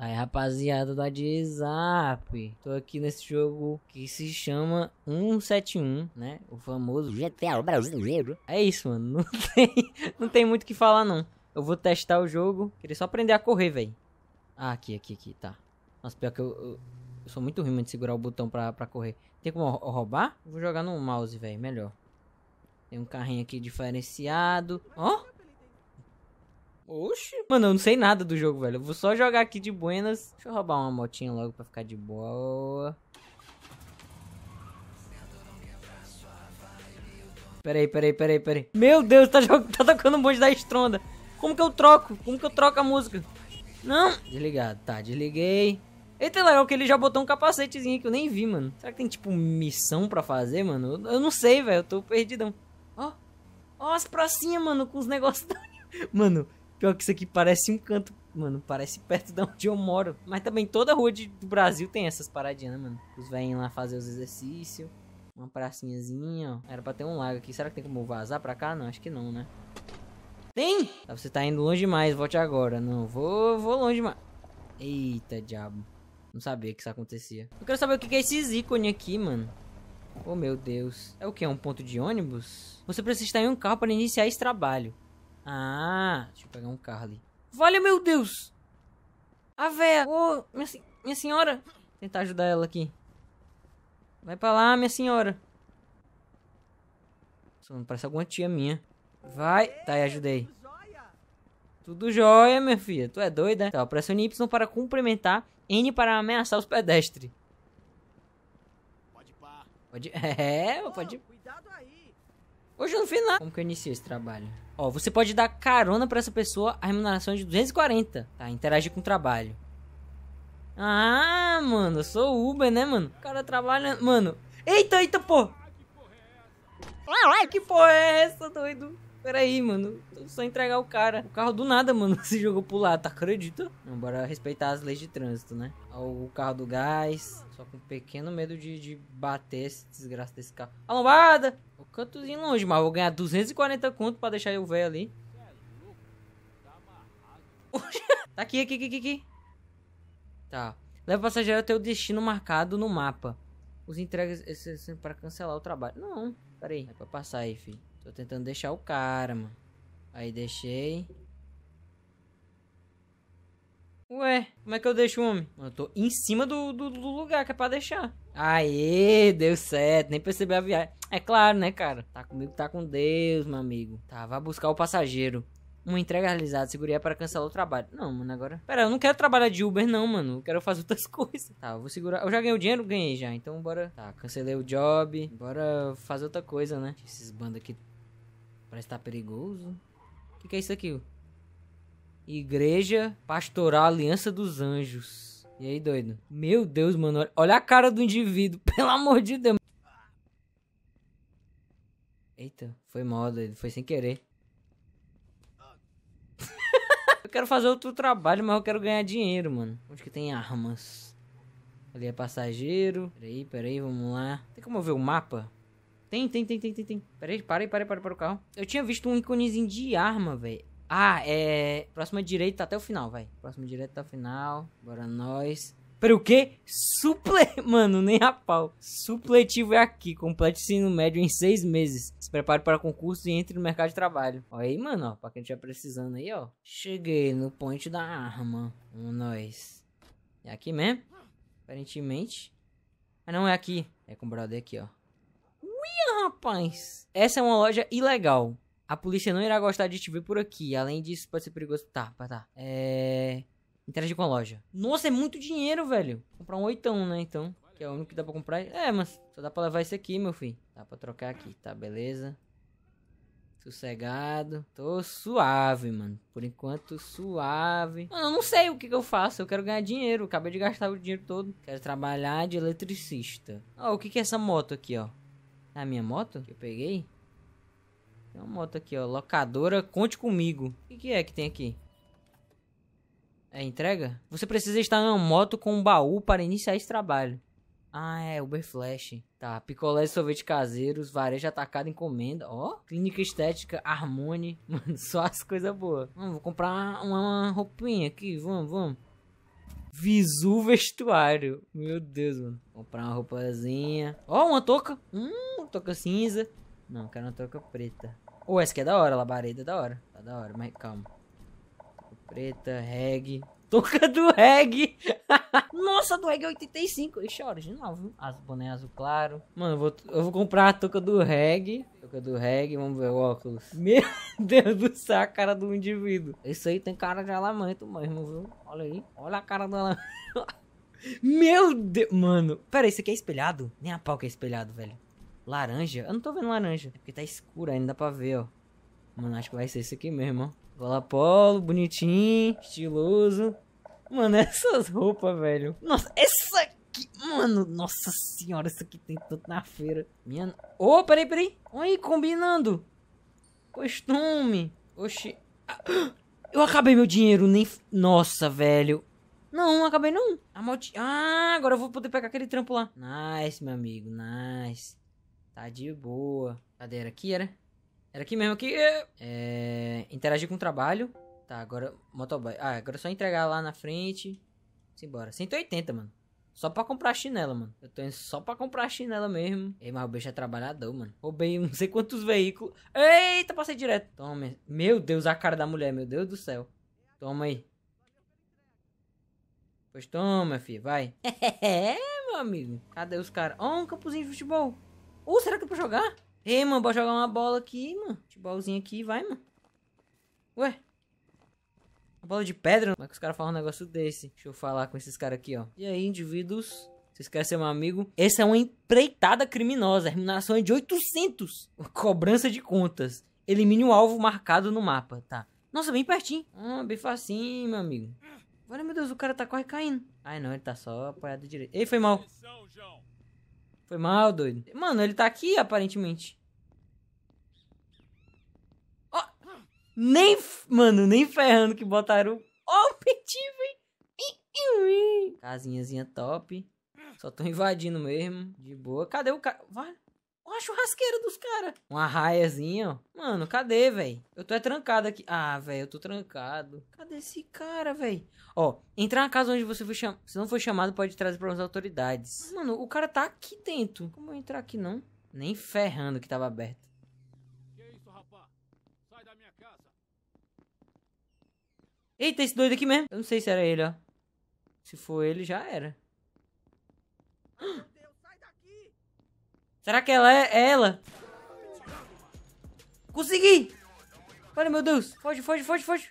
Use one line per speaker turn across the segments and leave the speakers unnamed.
Aí, rapaziada do WhatsApp, tô aqui nesse jogo que se chama 171, né? O famoso GTA brasileiro. É isso, mano. Não tem, não tem muito o que falar, não. Eu vou testar o jogo. Queria só aprender a correr, velho. Ah, aqui, aqui, aqui, tá. Nossa, pior que eu, eu, eu sou muito ruim de segurar o botão pra, pra correr. Tem como roubar? Vou jogar no mouse, velho, melhor. Tem um carrinho aqui diferenciado. Ó! Oh? Oxi. Mano, eu não sei nada do jogo, velho. Eu vou só jogar aqui de buenas. Deixa eu roubar uma motinha logo pra ficar de boa. Peraí, peraí, peraí, peraí. Meu Deus, tá, tá tocando um monte da estronda. Como que eu troco? Como que eu troco a música? Não. Desligado. Tá, desliguei. Eita, legal que ele já botou um capacetezinho que eu nem vi, mano. Será que tem, tipo, missão pra fazer, mano? Eu, eu não sei, velho. Eu tô perdidão. Ó. Ó as pracinhas, mano, com os negócios. mano, Pior que isso aqui parece um canto, mano, parece perto de onde eu moro. Mas também toda rua de, do Brasil tem essas paradinhas, né, mano? Os vêm lá fazer os exercícios. Uma pracinhazinha, ó. Era pra ter um lago aqui. Será que tem como vazar pra cá? Não, acho que não, né? Tem! Ah, você tá indo longe demais, volte agora. Não, vou, vou longe demais. Eita, diabo. Não sabia que isso acontecia. Eu quero saber o que é esses ícones aqui, mano. Oh, meu Deus. É o que? É um ponto de ônibus? Você precisa estar em um carro para iniciar esse trabalho. Ah, deixa eu pegar um carro ali. Vale, meu Deus! A véia! Ô, oh, minha, minha senhora! Vou tentar ajudar ela aqui. Vai pra lá, minha senhora. parece alguma tia minha. Vai! Tá, aí, ajudei. Tudo jóia, minha filha. Tu é doida? Né? Tá, pressione Y para cumprimentar, N para ameaçar os pedestres. Pode pá. Pode... É, pode... Hoje não fiz nada. Como que eu iniciei esse trabalho? Ó, você pode dar carona para essa pessoa a remuneração é de 240, tá? Interagir com o trabalho. Ah, mano, eu sou Uber, né, mano? O cara trabalha. Mano. Eita, eita, pô! Ah, é que porra é essa, doido? Peraí, mano. Só entregar o cara. O carro do nada, mano, se jogou pro lado. Tá, acredita? Não, bora respeitar as leis de trânsito, né? O carro do gás. Só com um pequeno medo de, de bater esse desgraça desse carro. A lombada! O cantozinho longe, mas vou ganhar 240 conto pra deixar eu velho ali. tá aqui, aqui, aqui, aqui. Tá. Leva o passageiro até o destino marcado no mapa. Os entregas é para cancelar o trabalho. Não, peraí. É pra passar aí, filho. Tô tentando deixar o cara, mano. Aí deixei. Ué, como é que eu deixo o homem? Eu tô em cima do, do, do, lugar que é pra deixar. Aê, deu certo. Nem percebi a viagem. É claro, né, cara? Tá comigo, tá com Deus, meu amigo. Tá, vá buscar o passageiro. Uma entrega realizada, segurei é para cancelar o trabalho. Não, mano, agora. Pera, eu não quero trabalhar de Uber, não, mano. Eu quero fazer outras coisas. Tá, eu vou segurar. Eu já ganhei o dinheiro? Ganhei já. Então bora. Tá, cancelei o job. Bora fazer outra coisa, né? Esses bandos aqui Parece estar tá perigoso. O que, que é isso aqui? Igreja Pastoral Aliança dos Anjos. E aí, doido? Meu Deus, mano. Olha a cara do indivíduo. Pelo amor de Deus. Eita, foi moda, Foi sem querer. eu quero fazer outro trabalho, mas eu quero ganhar dinheiro, mano. Onde que tem armas? Ali é passageiro. Peraí, peraí, vamos lá. Tem como eu ver o mapa? Tem, tem, tem, tem, tem, tem. Peraí, para aí, para aí, para, aí, para o carro. Eu tinha visto um íconezinho de arma, velho. Ah, é. Próxima direita até o final, vai. Próxima direita até o final. Bora nós. Pera o quê? Suple... Mano, nem a pau. Supletivo é aqui. Complete ensino médio em seis meses. Se prepare para concurso e entre no mercado de trabalho. olha aí, mano, ó. Pra quem estiver precisando aí, ó. Cheguei no point da arma. um nós. É aqui mesmo? Aparentemente. Ah, não, é aqui. É com o brother aqui, ó rapaz. Essa é uma loja ilegal. A polícia não irá gostar de te ver por aqui. Além disso, pode ser perigoso. Tá, tá, tá. É. Interagir com a loja. Nossa, é muito dinheiro, velho. comprar um oitão, né? Então. Que é o único que dá pra comprar. É, mas só dá pra levar esse aqui, meu filho. Dá pra trocar aqui, tá? Beleza. Sossegado. Tô suave, mano. Por enquanto, suave. Mano, eu não sei o que, que eu faço. Eu quero ganhar dinheiro. Acabei de gastar o dinheiro todo. Quero trabalhar de eletricista. Ó, oh, o que, que é essa moto aqui, ó? a minha moto que eu peguei. Tem uma moto aqui, ó. Locadora, conte comigo. O que, é que tem aqui? É entrega? Você precisa estar em uma moto com um baú para iniciar esse trabalho. Ah, é, Uber Flash. Tá, picolé e sorvete caseiros, varejo atacado, encomenda. Ó, oh, clínica estética, Harmony. Mano, só as coisas boas. vou comprar uma roupinha aqui, vamos, vamos. Visu vestuário. Meu Deus, mano. Comprar uma roupazinha. Ó, oh, uma touca. Hum, touca cinza. Não, quero uma touca preta. Ou oh, essa aqui é da hora, labareda é da hora. Tá da hora, mas calma. preta, reggae. Touca do reggae. Nossa, do reggae 85. É Ixi, é original, viu? As boné azul claro. Mano, eu vou, eu vou comprar a touca do reggae. Touca do reggae, vamos ver o óculos. Meu Deus do céu, a cara do indivíduo. Isso aí tem cara de alamanto, mesmo, viu? Olha aí. Olha a cara do alamanto. Meu Deus, mano. Pera, isso aqui é espelhado? Nem a pau que é espelhado, velho. Laranja? Eu não tô vendo laranja. É porque tá escuro ainda, dá pra ver, ó. Mano, acho que vai ser isso aqui mesmo, ó. Gola polo, bonitinho, estiloso. Mano, essas roupas, velho. Nossa, essa aqui. Mano, nossa senhora, essa aqui tem tanto na feira. Minha. Ô, oh, peraí, peraí. Olha aí, combinando. Costume. Oxi. Ah, eu acabei meu dinheiro, nem. Nossa, velho. Não, acabei não. A multi... Ah, agora eu vou poder pegar aquele trampo lá. Nice, meu amigo, nice. Tá de boa. Cadê? Era aqui, era? Era aqui mesmo, aqui. É... Interagir com o trabalho. Tá, agora motoboy. Ah, agora é só entregar lá na frente. Simbora. 180, mano. Só pra comprar chinela, mano. Eu tô indo só pra comprar chinela mesmo. Ei, mas o bicho é trabalhador, mano. Roubei não sei quantos veículos. Eita, passei direto. Toma. Meu Deus, a cara da mulher, meu Deus do céu. Toma aí. Pois toma, filho, vai. É, meu amigo. Cadê os caras? Ó, oh, um campozinho de futebol. Uh, será que é pra jogar? Ei, mano, bora jogar uma bola aqui, mano. Futebolzinho aqui, vai, mano. Ué, bola de pedra? Como é que os caras falam um negócio desse? Deixa eu falar com esses caras aqui, ó. E aí, indivíduos? Vocês querem ser meu amigo? Essa é uma empreitada criminosa. A remuneração é de 800. Cobrança de contas. Elimine o alvo marcado no mapa, tá? Nossa, bem pertinho. Ah, bem facinho, meu amigo. Olha, meu Deus, o cara tá quase caindo. Ai, não, ele tá só apoiado direito. Ei, foi mal. Foi mal, doido. Mano, ele tá aqui, aparentemente. Nem, mano, nem ferrando que botaram o objetivo, Casinhazinha top. Só tô invadindo mesmo, de boa. Cadê o cara? Vai. Ó a churrasqueira dos caras. Uma raiazinha, ó. Mano, cadê, velho? Eu tô é trancado aqui. Ah, velho, eu tô trancado. Cadê esse cara, velho? Ó, entrar na casa onde você foi chamado. Se não foi chamado, pode trazer para as autoridades. Mano, o cara tá aqui dentro. Como eu entrar aqui, não? Nem ferrando que tava aberto. Eita, esse doido aqui mesmo. Eu não sei se era ele, ó. Se for ele, já era. Deus, Será que ela é, é ela? Consegui! Olha, meu Deus. Foge, foge, foge, foge.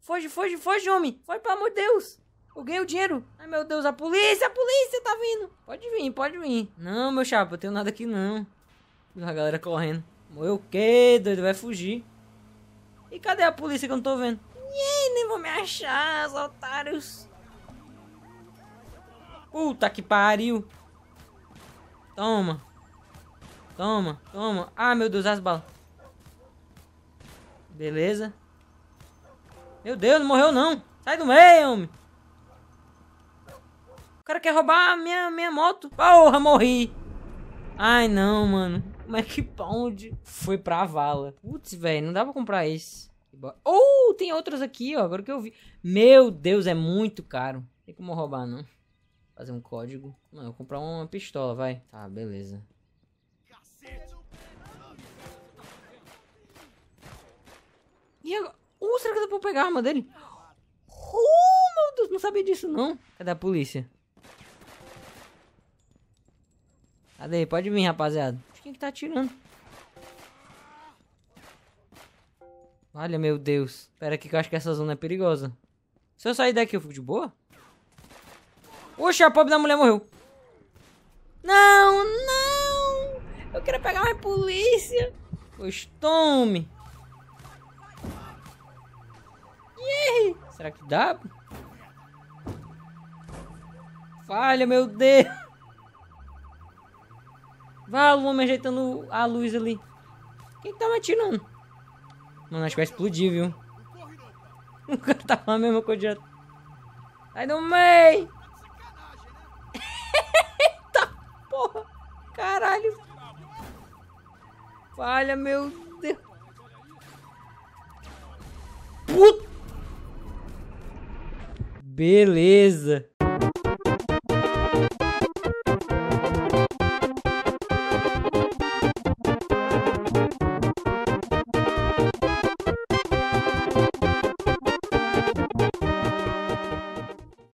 Foge, foge, foge, homem. Foge, pelo amor de Deus. Eu ganhei o dinheiro. Ai, meu Deus, a polícia, a polícia tá vindo. Pode vir, pode vir. Não, meu chapa, eu tenho nada aqui, não. A galera correndo. Morreu o quê, doido? Vai fugir. E cadê a polícia que eu não tô vendo? Yay, nem vou me achar, otários. Puta que pariu. Toma. Toma, toma. Ah, meu Deus, as balas. Beleza. Meu Deus, não morreu não. Sai do meio, homem. O cara quer roubar a minha, minha moto. Porra, morri. Ai, não, mano. Como é que pode? Foi pra vala. Putz, velho, não dá pra comprar esse. Ou oh, tem outras aqui, ó. Agora que eu vi. Meu Deus, é muito caro. tem como roubar, não. Fazer um código. Não, eu vou comprar uma pistola, vai. Tá, beleza. E agora? Uh, será que dá pra pegar a arma dele? Uh, meu Deus, não sabia disso, não. Cadê a polícia? Cadê? Pode vir, rapaziada. Quem que tá atirando? Olha, meu Deus. Pera aqui que eu acho que essa zona é perigosa. Se eu sair daqui, eu fico de boa? Oxe, a pobre da mulher morreu. Não, não. Eu quero pegar mais polícia. Pois tome. Yeah. Será que dá? Falha, meu Deus. Vá, o homem ajeitando a luz ali. Quem tá me atirando? Mano, acho que vai explodir, viu? O cara tá falando mesmo mesma coisa já. Sai do meio! Eita porra! Caralho! Falha, meu Deus! Puta! Beleza!